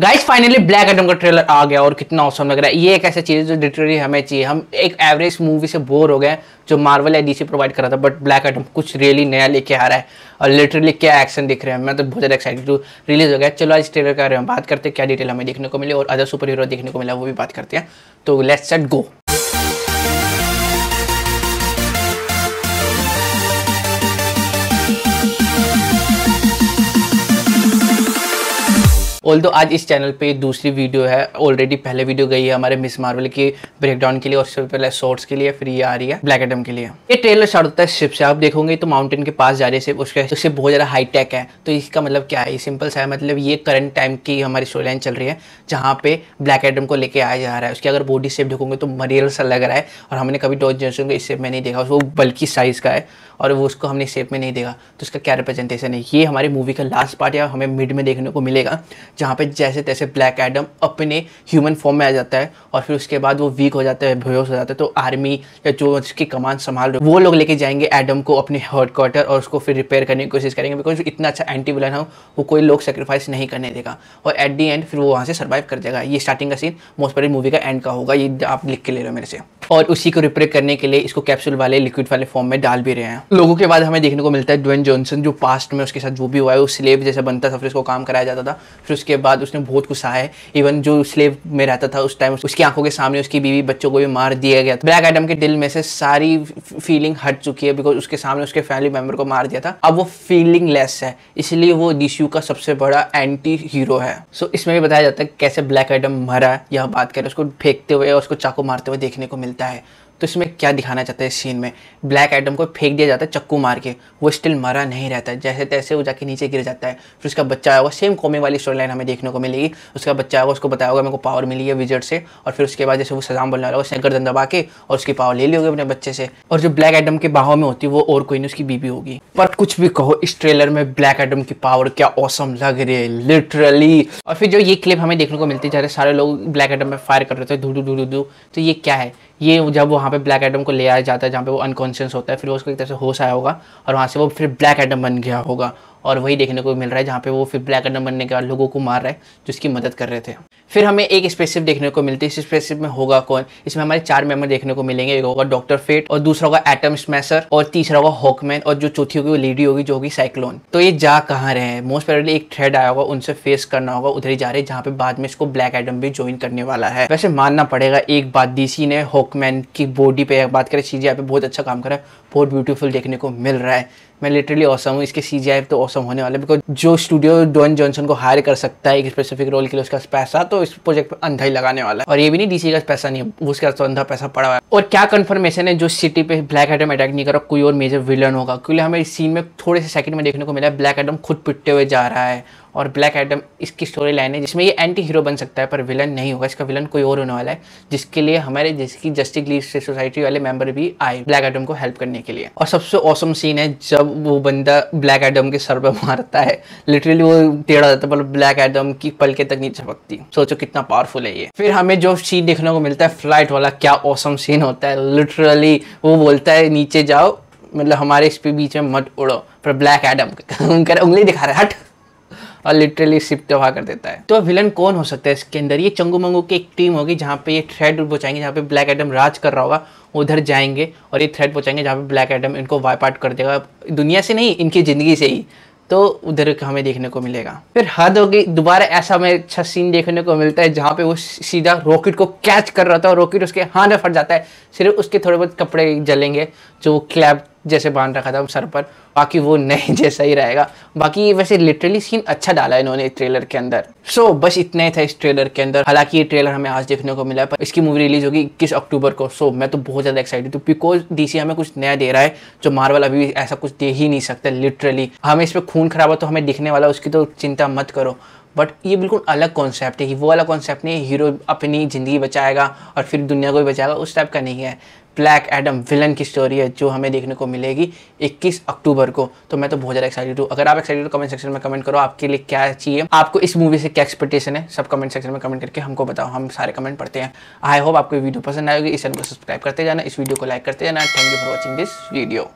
guys finally Black Adam का trailer आ गया और कितना औसम लग रहा है ये एक ऐसी चीज़ है जो लिटरली हमें चाहिए हम एक एवरेज मूवी से बोर हो गए जो मार्वल या डीसी प्रोवाइड कर रहा था बट ब्लैक एडम कुछ रियली नया लेके आ रहा है और लिटरली क्या एक्शन दिख रहे हैं मैं तो बहुत ज़्यादा एक्साइटेड हूँ रिलीज हो गया चलो आज ट्रेलर के में बात करते हैं क्या डिटेल हमें देखने को मिली और अदर सुपर हीरो देखने को मिला वो भी बात करते हैं तो लेट सेट गो ऑल आज इस चैनल पे दूसरी वीडियो है ऑलरेडी पहले वीडियो गई है हमारे मिस मार्वल की ब्रेकडाउन के लिए और सबसे पहले शॉर्ट्स के लिए फिर ये आ रही है ब्लैक एडम के लिए ये ट्रेलर स्टार्ट होता है शिप से आप देखोगे तो माउंटेन के पास जा रहे सिर्फ उसके तो बहुत ज़्यादा हाईटेक है तो इसका मतलब क्या है सिंपल सा है मतलब ये करंट टाइम की हमारी स्टोरी लाइन चल रही है जहाँ पे ब्लैक एडम को लेके आया जा रहा है उसकी अगर बॉडी शेप देखोगे तो मरियल सा लग रहा है और हमने कभी डॉज जैसे इससे मैं नहीं देखा वो बल्कि साइज़ का है और वो उसको हमने शेप में नहीं देगा तो उसका क्या रिप्रेजेंटेशन है ये हमारी मूवी का लास्ट पार्ट या हमें मिड में देखने को मिलेगा जहाँ पे जैसे तैसे ब्लैक एडम अपने ह्यूमन फॉर्म में आ जाता है और फिर उसके बाद वो वीक हो जाता है बेहोश हो जाता है तो आर्मी या जो उसकी कमान संभाल रहे वो लोग लेके जाएंगे एडम को अपने हेड क्वार्टर और उसको फिर रिपेयर करने की कोशिश करेंगे बिकॉज इतना अच्छा एंटी विलन है वो कोई लोग सेक्रीफाइस नहीं करने देगा और एट दी एंड फिर वो वहाँ से सर्वाइव कर जाएगा ये स्टार्टिंग का सीन मोस्ट पर मूवी का एंड का होगा ये आप लिख के ले रहे हो मेरे से और उसी को रिप्रेक करने के लिए इसको कैप्सूल वाले लिक्विड वाले फॉर्म में डाल भी रहे हैं लोगों के बाद हमें देखने को मिलता है ड्वेन जॉनसन जो पास्ट में उसके साथ जो भी हुआ है वो स्लेव जैसे बनता था फिर उसको काम कराया जाता था फिर उसके बाद उसने बहुत कुछ सहा है इवन जो स्लेव में रहता था उस टाइम उसकी आंखों के सामने उसकी बीवी बच्चों को भी मार दिया गया था ब्लैक एडम के दिल में से सारी फीलिंग हट चुकी है बिकॉज उसके सामने उसके फैमिली मेम्बर को मार दिया था अब वो फीलिंग लेस है इसलिए वो डीसीयू का सबसे बड़ा एंटी हीरो है सो इसमें भी बताया जाता है कैसे ब्लैक एडम मरा यह बात करें उसको फेंकते हुए और उसको चाकू मारते हुए देखने को मिलता मिलता है तो इसमें क्या दिखाना चाहते हैं सीन में ब्लैक एडम को फेंक दिया जाता है चक्कू मार के वो स्टिल मरा नहीं रहता है जैसे तैसे वो जाके नीचे गिर जाता है फिर उसका बच्चा आया हुआ सेम कॉमिक वाली स्टोरी लाइन हमें देखने को मिलेगी उसका बच्चा आया हुआ उसको बताया होगा मेरे को पावर मिली है विजट से और फिर उसके बाद जैसे वो सजाम बनने वाला उसने गर्दन दबा के और उसकी पावर ले ली होगी अपने बच्चे से और जो ब्लैक एडम के बाहों में होती है वो और कोई नहीं उसकी बीबी होगी पर कुछ भी कहो इस ट्रेलर में ब्लैक एडम की पावर क्या औसम लग रही है लिटरली और फिर जो ये क्लिप हमें देखने को मिलती है जैसे सारे लोग ब्लैक एडम में फायर कर रहे थे धू धू धू धू तो ये क्या है ये जब वहाँ पे ब्लैक एडम को ले आया जाता है जहाँ पे वो अनकॉन्शियस होता है फिर वो उसको एक तरह से होश आया होगा और वहाँ से वो फिर ब्लैक एडम बन गया होगा और वही देखने को मिल रहा है जहाँ पे वो फिर ब्लैक एडम बनने के बाद लोगों को मार रहा है जिसकी मदद कर रहे थे फिर हमें एक स्पेसिप देखने को मिलती है इस स्पेसिप में होगा कौन इसमें हमारे चार मेंबर देखने को मिलेंगे एक होगा डॉक्टर फेट और दूसरा होगा एटम स्मैसर और तीसरा होगा हॉकमैन और जो चौथी होगी वो लेडी होगी जो होगी साइक्लोन तो ये जा कहाँ रहे हैं मोस्ट प्रोबेबली एक थ्रेड आया होगा उनसे फेस करना होगा उधर ही जा रहे हैं जहाँ पे बाद में इसको ब्लैक एडम भी ज्वाइन करने वाला है वैसे मानना पड़ेगा एक बात डीसी ने हॉकमैन की बॉडी पे बात करें सी पे बहुत अच्छा काम करा है बहुत ब्यूटीफुल देखने को मिल रहा है मैं लिटरली ऑसम हूँ इसके सी तो ऑसम होने वाला बिकॉज जो स्टूडियो डोन जॉनसन को हायर कर सकता है एक स्पेसिफिक रोल के लिए उसका पैसा तो इस प्रोजेक्ट पर अंधा ही लगाने वाला है और ये भी नहीं डीसी का पैसा नहीं है उसका तो अंधा पैसा पड़ा हुआ है और क्या कन्फर्मेशन है जो सिटी पे ब्लैक एडम अटैक नहीं करा कोई और मेजर विलन होगा क्योंकि हमें इस सीन में थोड़े से सेकंड में देखने को मिला है ब्लैक एडम खुद पिटते हुए जा रहा है और ब्लैक एडम इसकी स्टोरी लाइन है जिसमें ये एंटी हीरो बन सकता है पर विलन नहीं होगा इसका विलन कोई और होने वाला है जिसके लिए हमारे जिसकी जस्टिस लीग सोसाइटी वाले मेंबर भी आए ब्लैक एडम को हेल्प करने के लिए और सबसे औसम सीन है जब वो बंदा ब्लैक एडम के सर पर मारता है लिटरली वो टेढ़ा जाता है मतलब ब्लैक एडम की पल के तक नहीं झपकती सोचो कितना पावरफुल है ये फिर हमें जो सीन देखने को मिलता है फ्लाइट वाला क्या औसम सीन होता है लिटरली वो बोलता है नीचे जाओ मतलब हमारे इस पे बीच में मत उड़ो पर ब्लैक एडम उंगली दिखा रहा है हट और लिटरली शिप तबाह कर देता है तो विलन कौन हो सकता है इसके अंदर ये चंगू मंगू की एक टीम होगी जहाँ पे ये थ्रेड बचाएंगे जहाँ पे ब्लैक एडम राज कर रहा होगा उधर जाएंगे और ये थ्रेड पहुँचाएंगे जहाँ पे ब्लैक एडम इनको वाइप आउट कर देगा दुनिया से नहीं इनकी ज़िंदगी से ही तो उधर हमें देखने को मिलेगा फिर हद होगी दोबारा ऐसा हमें अच्छा सीन देखने को मिलता है जहाँ पे वो सीधा रॉकेट को कैच कर रहा था और रॉकेट उसके हाथ में फट जाता है सिर्फ उसके थोड़े बहुत कपड़े जलेंगे जो क्लैब जैसे बांध रखा था सर पर बाकी वो नहीं जैसा ही रहेगा बाकी वैसे लिटरली सीन अच्छा डाला है इन्होंने ट्रेलर के अंदर सो so, बस इतना ही था इस ट्रेलर के अंदर हालांकि ये ट्रेलर हमें आज देखने को मिला पर इसकी मूवी रिलीज होगी इक्कीस अक्टूबर को सो so, मैं तो बहुत ज़्यादा एक्साइटेड हूँ बिकॉज डीसी हमें कुछ नया दे रहा है जो मार्वल अभी ऐसा कुछ दे ही नहीं सकता लिटरली हमें इस पर खून खराबा तो हमें दिखने वाला उसकी तो चिंता मत करो बट ये बिल्कुल अलग कॉन्सेप्ट है वो वाला कॉन्सेप्ट नहीं हीरो अपनी ज़िंदगी बचाएगा और फिर दुनिया को भी बचाएगा उस टाइप का नहीं है ब्लैक एडम विलन की स्टोरी है जो हमें देखने को मिलेगी 21 अक्टूबर को तो मैं तो बहुत ज़्यादा एक्साइटेड हूँ अगर आप एक्साइटेड हो कमेंट सेक्शन में कमेंट करो आपके लिए क्या चाहिए आपको इस मूवी से क्या एक्सपेक्टेशन है सब कमेंट सेक्शन में कमेंट करके हमको बताओ हम सारे कमेंट पढ़ते हैं आई होप आपको वीडियो पसंद आएगी इस चैनल को सब्सक्राइब करते जाना इस वीडियो को लाइक करते जाना thank you for watching this video